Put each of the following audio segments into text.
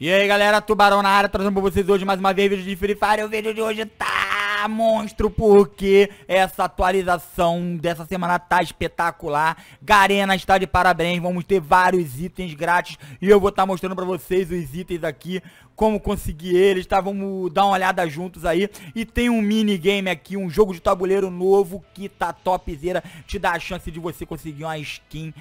E aí galera, Tubarão na área, trazendo pra vocês hoje mais uma vez vídeo de Free Fire O vídeo de hoje tá monstro, porque essa atualização dessa semana tá espetacular Garena está de parabéns, vamos ter vários itens grátis E eu vou estar tá mostrando pra vocês os itens aqui, como conseguir eles, tá? Vamos dar uma olhada juntos aí E tem um minigame aqui, um jogo de tabuleiro novo que tá topzera Te dá a chance de você conseguir uma skin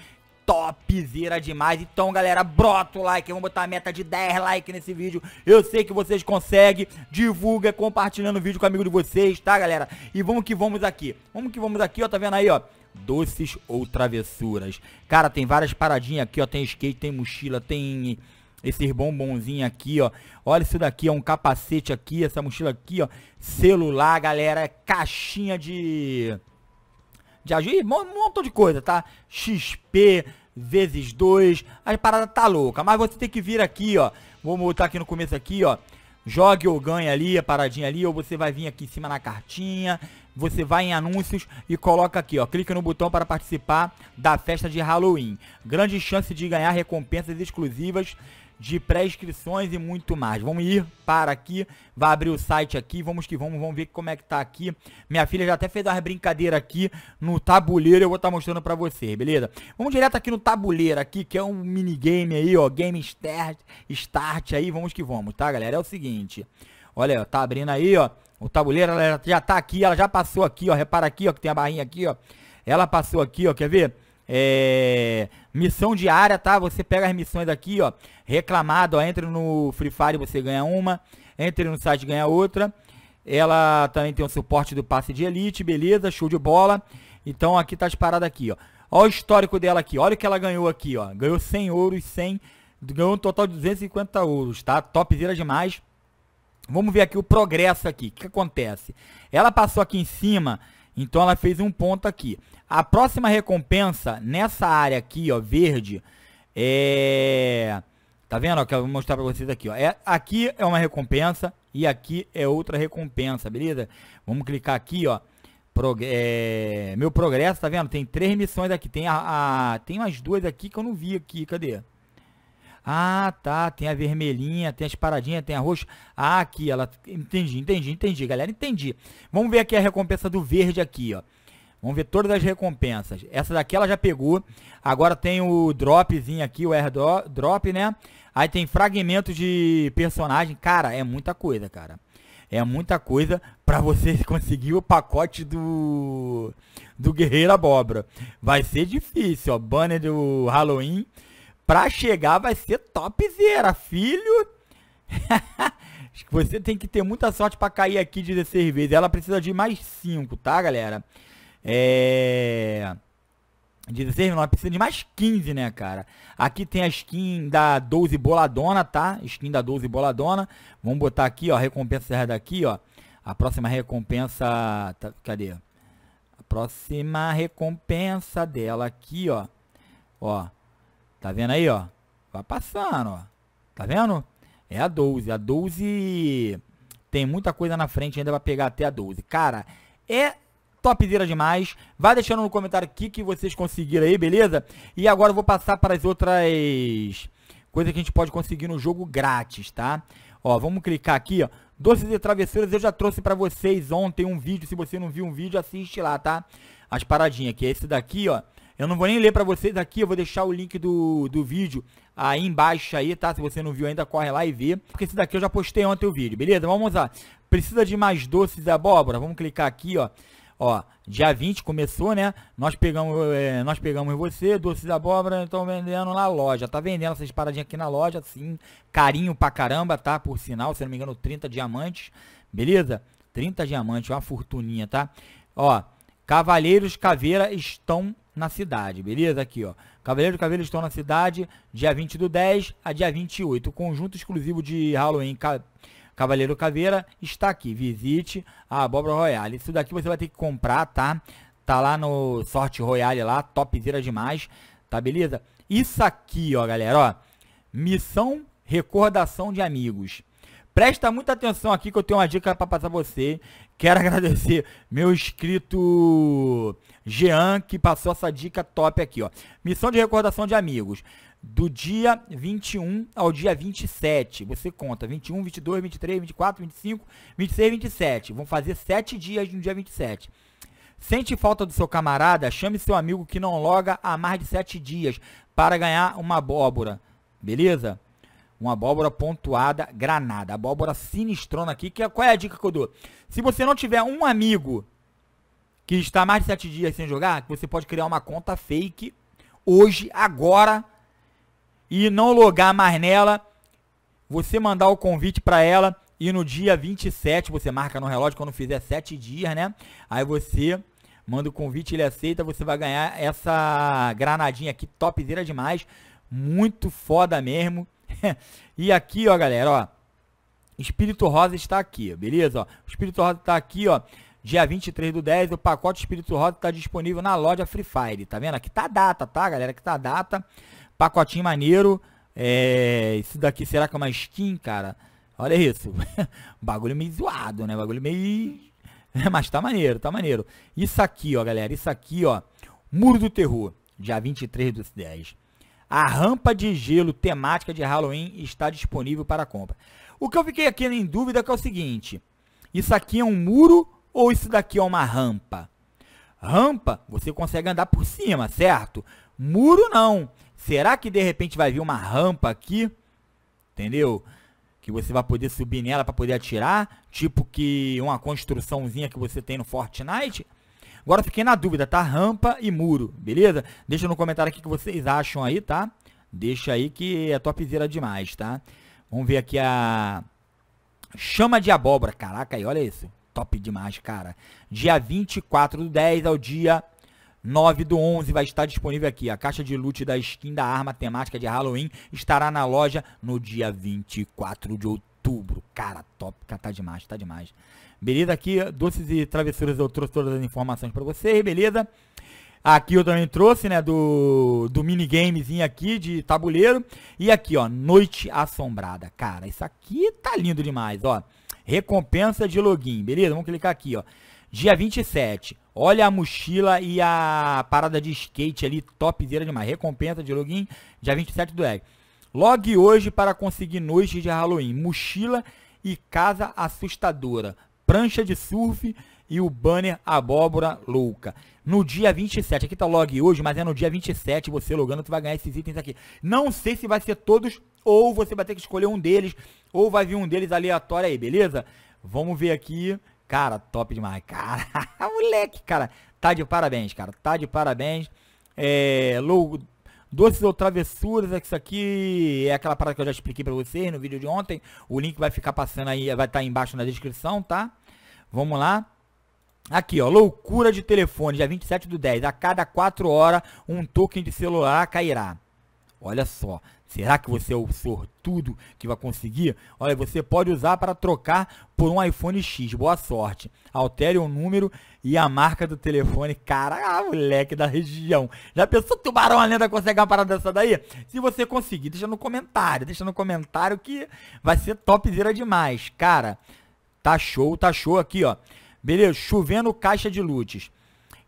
topzera demais. Então, galera, brota o like. Vamos botar a meta de 10 likes nesse vídeo. Eu sei que vocês conseguem. Divulga compartilhando o vídeo com o amigo de vocês, tá, galera? E vamos que vamos aqui. Vamos que vamos aqui, ó. Tá vendo aí, ó? Doces ou travessuras. Cara, tem várias paradinhas aqui, ó. Tem skate, tem mochila, tem esses bombonzinhos aqui, ó. Olha isso daqui, ó, é um capacete aqui, essa mochila aqui, ó. Celular, galera, caixinha de de agir, um montão de coisa, tá? XP vezes 2, a parada tá louca. Mas você tem que vir aqui, ó. Vamos botar aqui no começo aqui, ó. Jogue ou ganha ali, a paradinha ali, ou você vai vir aqui em cima na cartinha, você vai em anúncios e coloca aqui, ó, clica no botão para participar da festa de Halloween. Grande chance de ganhar recompensas exclusivas de pré-inscrições e muito mais. Vamos ir para aqui, vai abrir o site aqui, vamos que vamos, vamos ver como é que tá aqui. Minha filha já até fez uma brincadeira aqui no tabuleiro, eu vou estar tá mostrando para vocês, beleza? Vamos direto aqui no tabuleiro aqui, que é um minigame aí, ó, game start, start aí, vamos que vamos, tá, galera? É o seguinte, olha, ó, tá abrindo aí, ó, o tabuleiro, ela já tá aqui, ela já passou aqui, ó, repara aqui, ó, que tem a barrinha aqui, ó. Ela passou aqui, ó, quer ver? É, missão diária, tá? Você pega as missões aqui, ó. Reclamado, ó. Entra no Free Fire, você ganha uma. entra no site, ganha outra. Ela também tem o suporte do passe de elite, beleza? Show de bola. Então aqui tá as paradas aqui, ó. Olha o histórico dela aqui. Olha o que ela ganhou aqui, ó. Ganhou 100 ouros, 100. Ganhou um total de 250 ouros, tá? Topzera demais. Vamos ver aqui o progresso aqui. O que acontece? Ela passou aqui em cima, então ela fez um ponto aqui. A próxima recompensa nessa área aqui, ó, verde, é... Tá vendo? Ó, que eu vou mostrar pra vocês aqui, ó. É, aqui é uma recompensa e aqui é outra recompensa, beleza? Vamos clicar aqui, ó. é... Meu progresso, tá vendo? Tem três missões aqui. Tem, a, a... tem umas duas aqui que eu não vi aqui. Cadê? Ah, tá. Tem a vermelhinha, tem as paradinhas, tem a roxa. Ah, aqui, ela... Entendi, entendi, entendi, galera. Entendi. Vamos ver aqui a recompensa do verde aqui, ó. Vamos ver todas as recompensas. Essa daqui ela já pegou. Agora tem o dropzinho aqui, o airdrop, né? Aí tem fragmentos de personagem. Cara, é muita coisa, cara. É muita coisa para você conseguir o pacote do do Guerreiro Abóbora. Vai ser difícil, ó. Banner do Halloween. Pra chegar vai ser topzera, filho. Acho que você tem que ter muita sorte para cair aqui 16 vezes. Ela precisa de mais 5, tá, galera? É. 16 não, precisa de mais 15, né, cara? Aqui tem a skin da 12 boladona, tá? Skin da 12 boladona. Vamos botar aqui, ó, recompensa daqui, ó. A próxima recompensa, tá, cadê? A próxima recompensa dela aqui, ó. Ó. Tá vendo aí, ó? Vai passando, ó. Tá vendo? É a 12. A 12 tem muita coisa na frente ainda pra pegar até a 12. Cara, é topzera demais. Vai deixando no comentário o que, vocês conseguiram aí, beleza? E agora eu vou passar para as outras coisas que a gente pode conseguir no jogo grátis, tá? Ó, vamos clicar aqui, ó. Doces e travessuras, eu já trouxe para vocês ontem um vídeo. Se você não viu um vídeo, assiste lá, tá? As paradinhas, que é esse daqui, ó. Eu não vou nem ler para vocês aqui, eu vou deixar o link do, do vídeo aí embaixo aí, tá? Se você não viu ainda, corre lá e vê. Porque esse daqui eu já postei ontem o vídeo, beleza? Vamos lá. Precisa de mais doces de abóbora? Vamos clicar aqui, ó. Ó, dia 20 começou, né? Nós pegamos, é, nós pegamos você, doces da abóbora, estão vendendo na loja. Tá vendendo essas paradinhas aqui na loja, assim, carinho pra caramba, tá? Por sinal, se não me engano, 30 diamantes, beleza? 30 diamantes, uma fortuninha, tá? Ó, Cavaleiros Caveira estão na cidade, beleza? Aqui, ó. Cavaleiros Caveira estão na cidade, dia 20 do 10 a dia 28. Conjunto exclusivo de Halloween, Cavaleiro Caveira está aqui. Visite a Abóbora Royale. Isso daqui você vai ter que comprar, tá? Tá lá no Sorte Royale lá, topzera demais, tá beleza? Isso aqui, ó, galera, ó. Missão Recordação de Amigos. Presta muita atenção aqui que eu tenho uma dica para passar você Quero agradecer meu inscrito Jean, que passou essa dica top aqui, ó. Missão de recordação de amigos. Do dia 21 ao dia 27. Você conta 21, 22, 23, 24, 25, 26, 27. Vão fazer 7 dias no dia 27. Sente falta do seu camarada? Chame seu amigo que não loga há mais de 7 dias para ganhar uma abóbora. Beleza? Uma abóbora pontuada granada. Abóbora sinistrona aqui. Que, é- qual é a dica que eu dou? Se você não tiver um amigo que está mais de 7 dias sem jogar, você pode criar uma conta fake hoje, agora, e não logar mais nela. Você mandar o convite para ela e no dia 27 você marca no relógio quando fizer 7 dias, né? Aí você manda o convite, ele aceita, você vai ganhar essa granadinha aqui topzera demais, muito foda mesmo. e aqui, ó, galera, ó. Espírito Rosa está aqui, beleza? Ó, o Espírito Rosa está aqui, ó. Dia 23 do 10, o pacote Espírito Rosa está disponível na loja Free Fire, tá vendo? Aqui tá a data, tá, galera? Aqui tá a data. Pacotinho maneiro. É, isso daqui será que é uma skin, cara? Olha isso. Bagulho meio zoado, né? Bagulho meio. Mas tá maneiro, tá maneiro. Isso aqui, ó, galera. Isso aqui, ó. Muro do Terror. Dia 23 do 10. A rampa de gelo temática de Halloween está disponível para compra. O que eu fiquei aqui em dúvida é, é, o seguinte: isso aqui é um muro ou isso daqui é uma rampa? Rampa, você consegue andar por cima, certo? Muro não. Será que de repente vai vir uma rampa aqui? Entendeu? Que você vai poder subir nela para poder atirar, tipo que uma construçãozinha que você tem no Fortnite? Agora fiquei na dúvida, tá? Rampa e muro, beleza? Deixa no comentário aqui o que vocês acham aí, tá? Deixa aí que é topzera demais, tá? Vamos ver aqui a chama de abóbora. Caraca, aí olha isso. Top demais, cara. Dia 24 do 10 ao dia 9 do 11 vai estar disponível aqui. A caixa de loot da skin da arma temática de Halloween estará na loja no dia 24 de outubro. Cara, top, tá demais, tá demais. Beleza? Aqui, doces e travessuras, eu trouxe todas as informações para vocês, beleza? Aqui eu também trouxe, né, do, do minigamezinho aqui de tabuleiro. E aqui, ó, Noite Assombrada. Cara, isso aqui tá lindo demais, ó. Recompensa de login, beleza? Vamos clicar aqui, ó. Dia 27. Olha a mochila e a parada de skate ali, topzera demais. Recompensa de login, dia 27 do egg. Logue hoje para conseguir noite de Halloween. Mochila e casa assustadora prancha de surf e o banner Abóbora Louca. No dia 27, aqui tá log hoje, mas é no dia 27, você logando, você vai ganhar esses itens aqui. Não sei se vai ser todos, ou você vai ter que escolher um deles, ou vai vir um deles aleatório aí, beleza? Vamos ver aqui. Cara, top demais, cara. moleque, cara, tá de parabéns, cara. Tá de parabéns. É, logo, Doces ou travessuras, é isso aqui é aquela parada que eu já expliquei para vocês no vídeo de ontem. O link vai ficar passando aí, vai estar tá embaixo na descrição, tá? Vamos lá. Aqui, ó, loucura de telefone, dia 27 do 10. A cada 4 horas, um token de celular cairá. Olha só, será que você é o sortudo que vai conseguir? Olha, você pode usar para trocar por um iPhone X. Boa sorte. Altere o número e a marca do telefone. Cara, ah, moleque da região. Já pensou tubarão a lenda consegue uma parada dessa daí? Se você conseguir, deixa no comentário. Deixa no comentário que vai ser topzera demais. Cara, tá show, tá show aqui, ó. Beleza, chovendo caixa de lutes.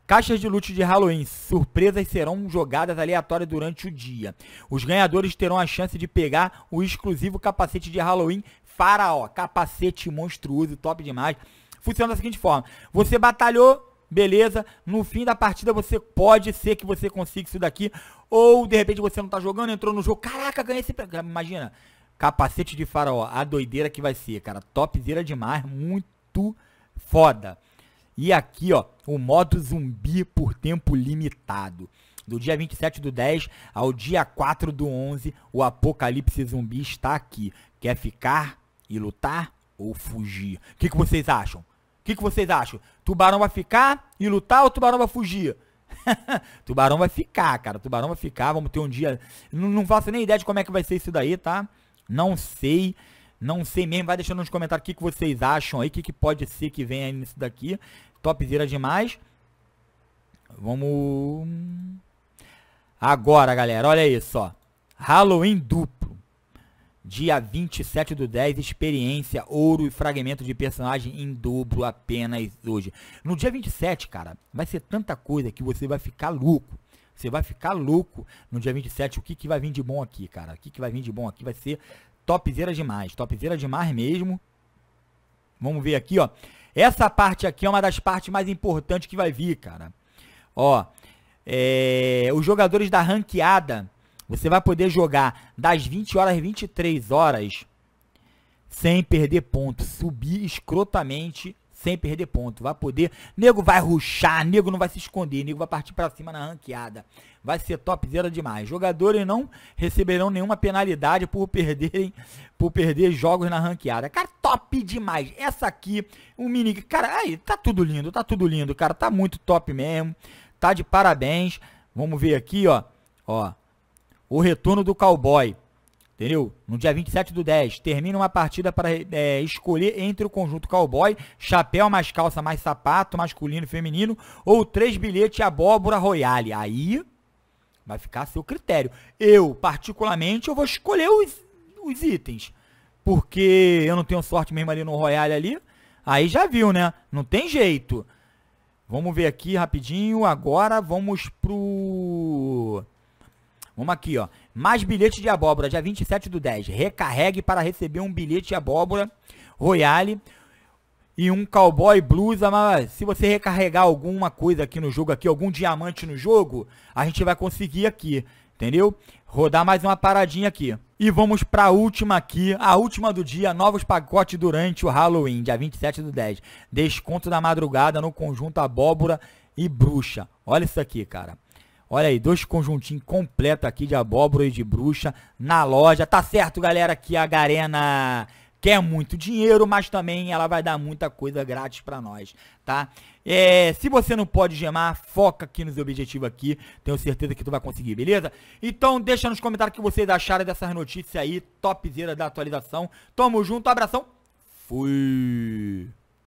Caixas de loot de Halloween. Surpresas serão jogadas aleatórias durante o dia. Os ganhadores terão a chance de pegar o exclusivo capacete de Halloween Faraó. Capacete monstruoso, top demais. Funciona da seguinte forma: você batalhou, beleza. No fim da partida, você pode ser que você consiga isso daqui. Ou de repente você não tá jogando, entrou no jogo. Caraca, ganhei esse. Imagina. Capacete de faraó. A doideira que vai ser, cara. Topzera demais. Muito foda. E aqui, ó, o modo zumbi por tempo limitado. Do dia 27 do 10 ao dia 4 do 11, o apocalipse zumbi está aqui. Quer ficar e lutar ou fugir? O que, que vocês acham? O que, que vocês acham? Tubarão vai ficar e lutar ou tubarão vai fugir? tubarão vai ficar, cara. Tubarão vai ficar. Vamos ter um dia. Não, não faço nem ideia de como é que vai ser isso daí, tá? Não sei. Não sei mesmo, vai deixando nos comentários o que, vocês acham aí, o que, pode ser que venha nisso daqui. Topzera demais. Vamos... Agora, galera, olha isso, ó. Halloween duplo. Dia 27 do 10, experiência, ouro e fragmento de personagem em dobro apenas hoje. No dia 27, cara, vai ser tanta coisa que você vai ficar louco. Você vai ficar louco no dia 27. O que, que vai vir de bom aqui, cara? O que, que vai vir de bom aqui vai ser Topzera demais, topzera demais mesmo. Vamos ver aqui, ó. Essa parte aqui é uma das partes mais importantes que vai vir, cara. Ó, é, os jogadores da ranqueada, você vai poder jogar das 20 horas às 23 horas sem perder ponto, subir escrotamente sem perder ponto. Vai poder. Nego vai ruxar, nego não vai se esconder, nego vai partir para cima na ranqueada. Vai ser top zero demais. Jogadores não receberão nenhuma penalidade por perderem por perder jogos na ranqueada. Cara, top demais. Essa aqui, um mini, cara, aí tá tudo lindo, tá tudo lindo, cara, tá muito top mesmo. Tá de parabéns. Vamos ver aqui, ó. Ó. O retorno do cowboy entendeu? No dia 27 do 10, termina uma partida para é, escolher entre o conjunto cowboy, chapéu mais calça mais sapato, masculino e feminino, ou três bilhetes abóbora royale. Aí vai ficar a seu critério. Eu, particularmente, eu vou escolher os, os itens, porque eu não tenho sorte mesmo ali no royale ali. Aí já viu, né? Não tem jeito. Vamos ver aqui rapidinho. Agora vamos pro... Vamos aqui, ó. Mais bilhete de abóbora, dia 27 do 10. Recarregue para receber um bilhete de abóbora Royale e um cowboy blusa, mas se você recarregar alguma coisa aqui no jogo aqui, algum diamante no jogo, a gente vai conseguir aqui, entendeu? Rodar mais uma paradinha aqui. E vamos para a última aqui, a última do dia, novos pacotes durante o Halloween, dia 27 do 10. Desconto da madrugada no conjunto abóbora e bruxa. Olha isso aqui, cara. Olha aí, dois conjuntinhos completo aqui de abóbora e de bruxa na loja. Tá certo, galera, que a Garena quer muito dinheiro, mas também ela vai dar muita coisa grátis para nós, tá? É, se você não pode gemar, foca aqui nos objetivos aqui. Tenho certeza que tu vai conseguir, beleza? Então deixa nos comentários o que vocês acharam dessas notícias aí, topzera da atualização. Tamo junto, abração. Fui.